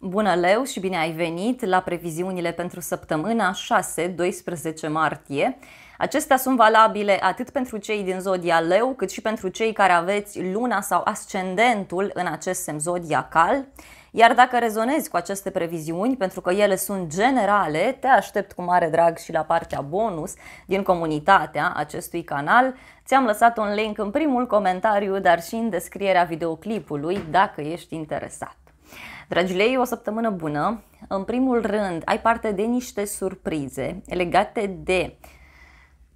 Bună, Leu, și bine ai venit la previziunile pentru săptămâna 6-12 martie. Acestea sunt valabile atât pentru cei din zodia Leu, cât și pentru cei care aveți luna sau ascendentul în acest semn zodiacal. Iar dacă rezonezi cu aceste previziuni, pentru că ele sunt generale, te aștept cu mare drag și la partea bonus din comunitatea acestui canal. Ți-am lăsat un link în primul comentariu, dar și în descrierea videoclipului, dacă ești interesat. Dragilei, o săptămână bună! În primul rând, ai parte de niște surprize legate de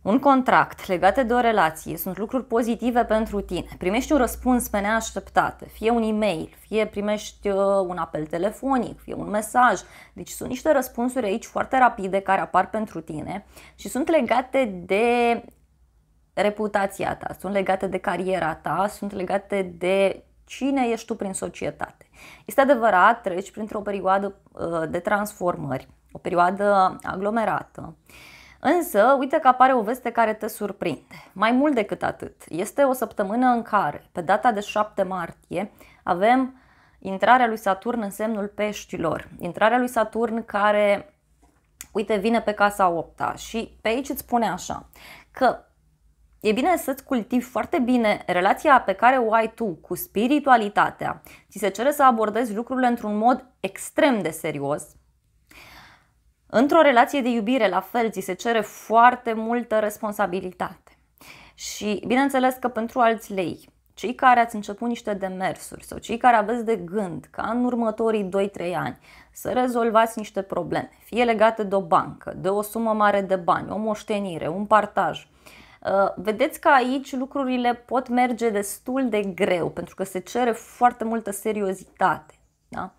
un contract, legate de o relație. Sunt lucruri pozitive pentru tine. Primești un răspuns pe neașteptate, fie un e-mail, fie primești uh, un apel telefonic, fie un mesaj. Deci sunt niște răspunsuri aici foarte rapide care apar pentru tine și sunt legate de reputația ta, sunt legate de cariera ta, sunt legate de cine ești tu prin societate. Este adevărat, treci printr-o perioadă uh, de transformări, o perioadă aglomerată. Însă, uite că apare o veste care te surprinde. Mai mult decât atât, este o săptămână în care, pe data de 7 martie, avem intrarea lui Saturn în semnul peștilor. Intrarea lui Saturn care, uite, vine pe casa 8 -a și pe aici îți spune așa, că e bine să-ți cultivi foarte bine relația pe care o ai tu cu spiritualitatea. Ți se cere să abordezi lucrurile într-un mod extrem de serios. Într-o relație de iubire, la fel, ți se cere foarte multă responsabilitate. Și bineînțeles că pentru alți lei, cei care ați început niște demersuri sau cei care aveți de gând ca în următorii 2-3 ani să rezolvați niște probleme, fie legate de o bancă, de o sumă mare de bani, o moștenire, un partaj, uh, Uh, vedeți că aici lucrurile pot merge destul de greu, pentru că se cere foarte multă seriozitate. Da?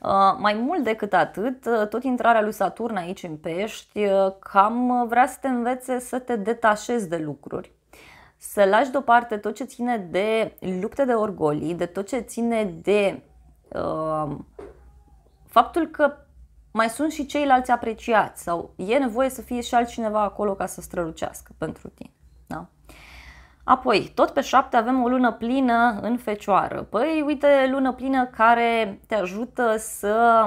Uh, mai mult decât atât, uh, tot intrarea lui Saturn aici în pești cam vrea să te învețe să te detașezi de lucruri să lași deoparte tot ce ține de lupte de orgolii, de tot ce ține de uh, faptul că mai sunt și ceilalți apreciați sau e nevoie să fie și altcineva acolo ca să strălucească pentru tine. Apoi, tot pe 7 avem o lună plină în fecioară. Păi, uite, lună plină care te ajută să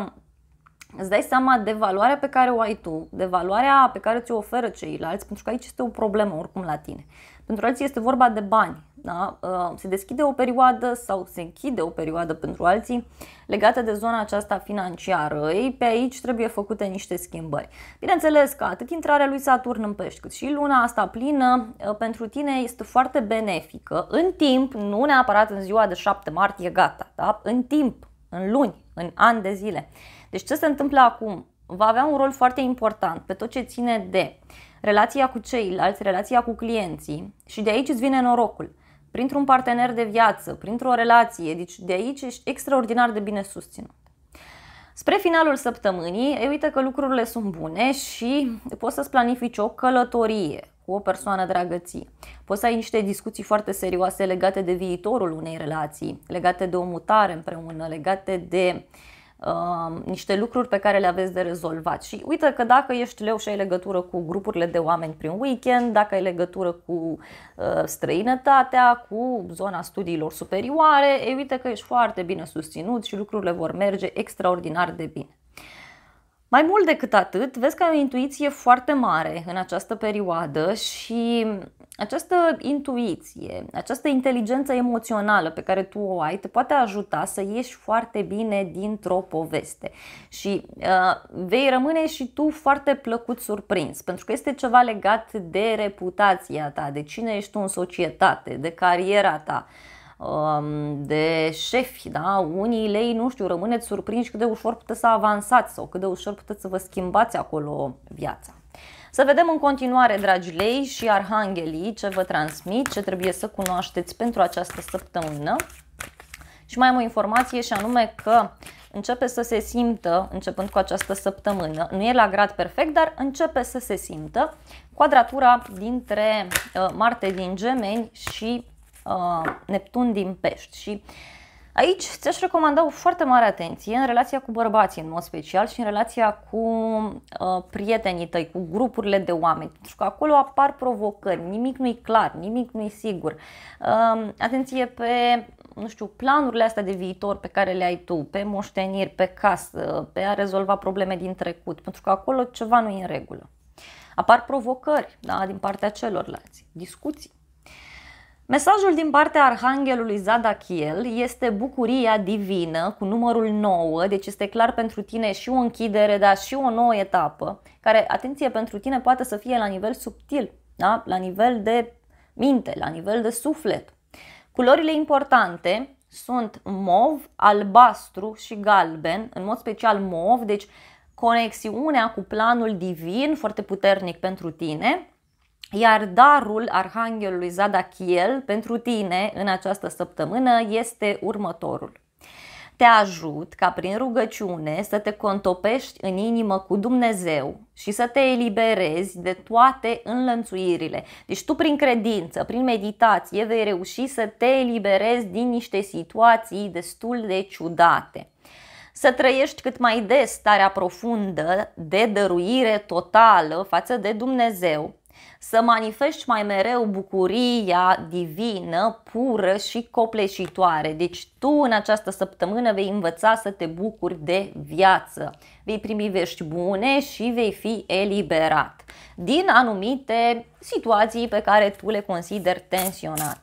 îți dai seama de valoarea pe care o ai tu, de valoarea pe care ți-o oferă ceilalți, pentru că aici este o problemă oricum la tine. Pentru alții este vorba de bani. Da? Uh, se deschide o perioadă sau se închide o perioadă pentru alții legată de zona aceasta financiară. Ei, pe aici trebuie făcute niște schimbări. Bineînțeles că atât intrarea lui Saturn în pești, cât și luna asta plină uh, pentru tine este foarte benefică. În timp, nu neapărat în ziua de 7 martie, gata, da? în timp, în luni, în ani de zile. Deci ce se întâmplă acum va avea un rol foarte important pe tot ce ține de relația cu ceilalți, relația cu clienții și de aici îți vine norocul. Printr-un partener de viață, printr-o relație, deci de aici ești extraordinar de bine susținut. Spre finalul săptămânii, e, uite că lucrurile sunt bune și poți să-ți planifici o călătorie cu o persoană dragă ție. Poți să ai niște discuții foarte serioase legate de viitorul unei relații, legate de o mutare împreună, legate de uh, Um, niște lucruri pe care le aveți de rezolvat. Și uite că dacă ești leu și ai legătură cu grupurile de oameni prin weekend, dacă ai legătură cu uh, străinătatea, cu zona studiilor superioare, e uite că ești foarte bine susținut și lucrurile vor merge extraordinar de bine. Mai mult decât atât, vezi că ai o intuiție foarte mare în această perioadă și această intuiție, această inteligență emoțională pe care tu o ai, te poate ajuta să ieși foarte bine dintr-o poveste și uh, vei rămâne și tu foarte plăcut surprins, pentru că este ceva legat de reputația ta, de cine ești tu în societate, de cariera ta um, de șefi, da? unii lei, nu știu, rămâneți surprinși cât de ușor puteți să avansați sau cât de ușor puteți să vă schimbați acolo viața. Să vedem în continuare, dragi lei și arhanghelii, ce vă transmit, ce trebuie să cunoașteți pentru această săptămână. Și mai am o informație și anume că începe să se simtă, începând cu această săptămână, nu e la grad perfect, dar începe să se simtă quadratura dintre uh, Marte din Gemeni și uh, Neptun din Pești. Și uh, Aici ți-aș recomanda o foarte mare atenție în relația cu bărbații în mod special și în relația cu uh, prietenii tăi, cu grupurile de oameni, pentru că acolo apar provocări, nimic nu-i clar, nimic nu-i sigur. Uh, atenție pe nu știu, planurile astea de viitor pe care le ai tu, pe moșteniri, pe casă, pe a rezolva probleme din trecut, pentru că acolo ceva nu e în regulă. Apar provocări da, din partea celorlalți, discuții. Mesajul din partea arhanghelului Zadachiel este bucuria divină cu numărul 9, deci este clar pentru tine și o închidere, dar și o nouă etapă, care, atenție, pentru tine poate să fie la nivel subtil, da? la nivel de minte, la nivel de suflet. Culorile importante sunt mov, albastru și galben, în mod special mov, deci conexiunea cu planul divin foarte puternic pentru tine, iar darul Arhanghelului Zadachiel pentru tine în această săptămână este următorul. Te ajut ca prin rugăciune să te contopești în inimă cu Dumnezeu și să te eliberezi de toate înlănțuirile. Deci tu prin credință, prin meditație vei reuși să te eliberezi din niște situații destul de ciudate să trăiești cât mai des starea profundă de dăruire totală față de Dumnezeu să manifesti mai mereu bucuria divină, pură și copleșitoare. Deci tu în această săptămână vei învăța să te bucuri de viață, vei primi vești bune și vei fi eliberat din anumite situații pe care tu le consideri tensionate.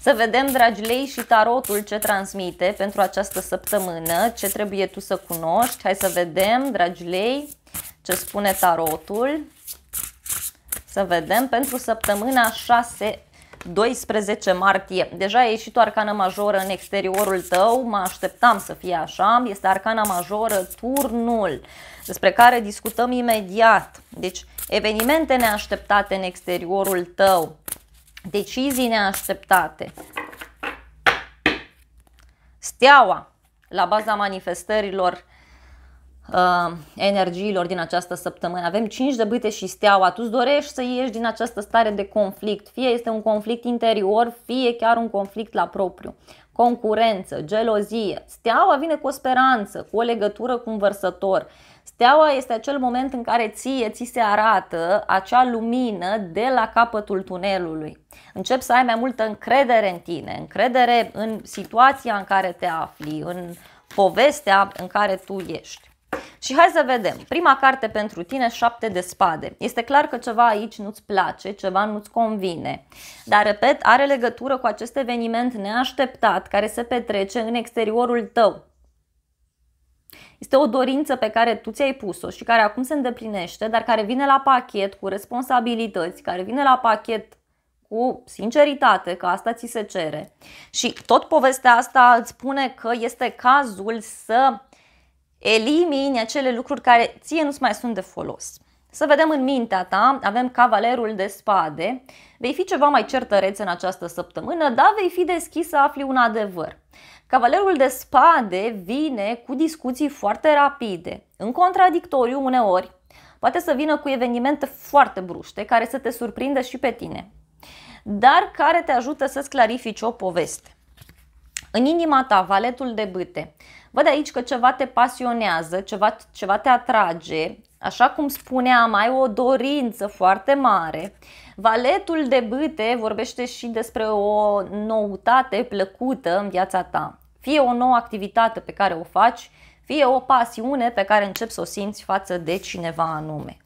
Să vedem, dragi lei, și tarotul ce transmite pentru această săptămână, ce trebuie tu să cunoști. Hai să vedem, dragi lei, ce spune tarotul. Să vedem pentru săptămâna 6 12 martie. Deja a ieșit o arcană majoră în exteriorul tău, mă așteptam să fie așa, este arcana majoră, turnul, despre care discutăm imediat. Deci, evenimente neașteptate în exteriorul tău, decizii neașteptate. Steaua, la baza manifestărilor Uh, energiilor din această săptămână. Avem 5 de bâte și steaua. Tu dorești să ieși din această stare de conflict. Fie este un conflict interior, fie chiar un conflict la propriu. Concurență, gelozie. Steaua vine cu o speranță, cu o legătură cu un vărsător. Steaua este acel moment în care ție ți se arată acea lumină de la capătul tunelului. Încep să ai mai multă încredere în tine, încredere în situația în care te afli, în povestea în care tu ești. Și hai să vedem. Prima carte pentru tine, șapte de spade. Este clar că ceva aici nu-ți place, ceva nu-ți convine. Dar, repet, are legătură cu acest eveniment neașteptat care se petrece în exteriorul tău. Este o dorință pe care tu ți-ai pus-o și care acum se îndeplinește, dar care vine la pachet cu responsabilități, care vine la pachet cu sinceritate, că asta ți se cere. Și tot povestea asta îți spune că este cazul să elimini acele lucruri care ție nu-ți mai sunt de folos. Să vedem în mintea ta, avem cavalerul de spade. Vei fi ceva mai certăreț în această săptămână, dar vei fi deschis să afli un adevăr. Cavalerul de spade vine cu discuții foarte rapide, în contradictoriu uneori, poate să vină cu evenimente foarte bruște care să te surprindă și pe tine, dar care te ajută să-ți clarifici o poveste. În inima ta, valetul de bâte. Văd aici că ceva te pasionează, ceva, ceva te atrage, așa cum spuneam, ai o dorință foarte mare. Valetul de bâte vorbește și despre o noutate plăcută în viața ta. Fie o nouă activitate pe care o faci, fie o pasiune pe care începi să o simți față de cineva anume.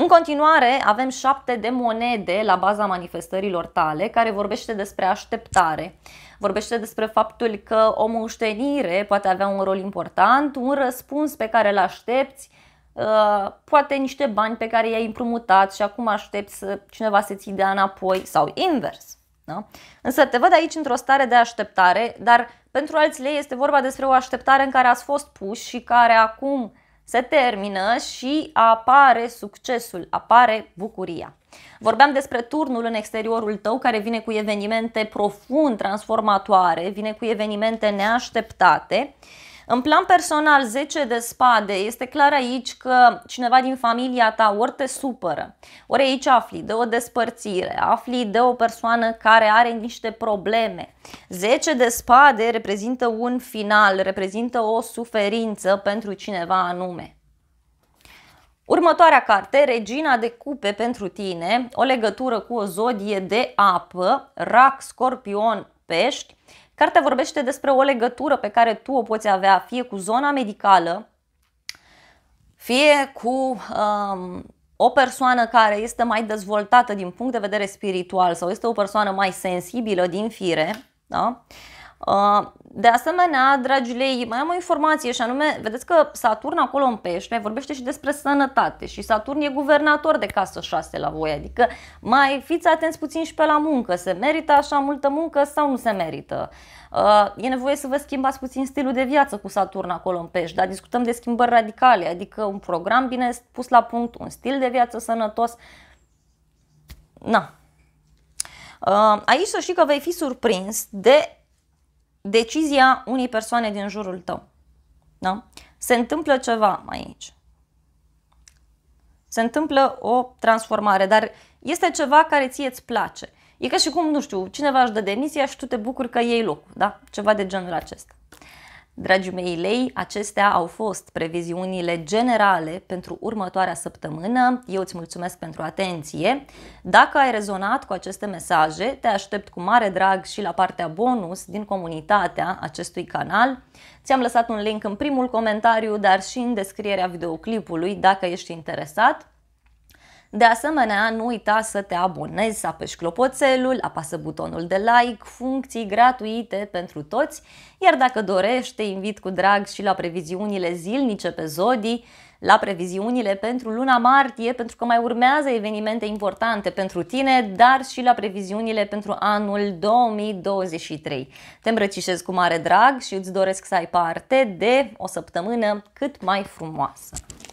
În continuare, avem șapte de monede la baza manifestărilor tale, care vorbește despre așteptare. Vorbește despre faptul că o moștenire poate avea un rol important, un răspuns pe care îl aștepți, uh, poate niște bani pe care i-ai împrumutat și acum aștepți să cineva să ți dea înapoi sau invers. Da? Însă te văd aici într-o stare de așteptare, dar pentru alții este vorba despre o așteptare în care ați fost puși și care acum se termină și apare succesul, apare bucuria. Vorbeam despre turnul în exteriorul tău care vine cu evenimente profund transformatoare, vine cu evenimente neașteptate în plan personal, 10 de spade, este clar aici că cineva din familia ta ori te supără, ori aici afli de o despărțire, afli de o persoană care are niște probleme. 10 de spade reprezintă un final, reprezintă o suferință pentru cineva anume. Următoarea carte, Regina de cupe pentru tine, o legătură cu o zodie de apă, rac, scorpion, pești, Cartea vorbește despre o legătură pe care tu o poți avea fie cu zona medicală, fie cu um, o persoană care este mai dezvoltată din punct de vedere spiritual sau este o persoană mai sensibilă din fire, da? Uh, de asemenea, dragilei, mai am o informație și anume, vedeți că Saturn acolo în pește vorbește și despre sănătate și Saturn e guvernator de casă 6 la voi, adică mai fiți atenți puțin și pe la muncă, se merită așa multă muncă sau nu se merită. E nevoie să vă schimbați puțin stilul de viață cu Saturn acolo în pești, dar discutăm de schimbări radicale, adică un program bine pus la punct, un stil de viață sănătos. Na. Aici să știi că vei fi surprins de decizia unei persoane din jurul tău. Da? Se întâmplă ceva aici. Se întâmplă o transformare, dar este ceva care ție îți place. E ca și cum, nu știu, cineva își dă demisia și tu te bucuri că iei locul, da? Ceva de genul acesta. Dragii mei lei, acestea au fost previziunile generale pentru următoarea săptămână. Eu îți mulțumesc pentru atenție. Dacă ai rezonat cu aceste mesaje, te aștept cu mare drag și la partea bonus din comunitatea acestui canal. Ți-am lăsat un link în primul comentariu, dar și în descrierea videoclipului dacă ești interesat. De asemenea, nu uita să te abonezi, să apeși clopoțelul, apasă butonul de like, funcții gratuite pentru toți, iar dacă dorești, te invit cu drag și la previziunile zilnice pe Zodii, la previziunile pentru luna martie, pentru că mai urmează evenimente importante pentru tine, dar și la previziunile pentru anul 2023. Te îmbrăcișez cu mare drag și îți doresc să ai parte de o săptămână cât mai frumoasă.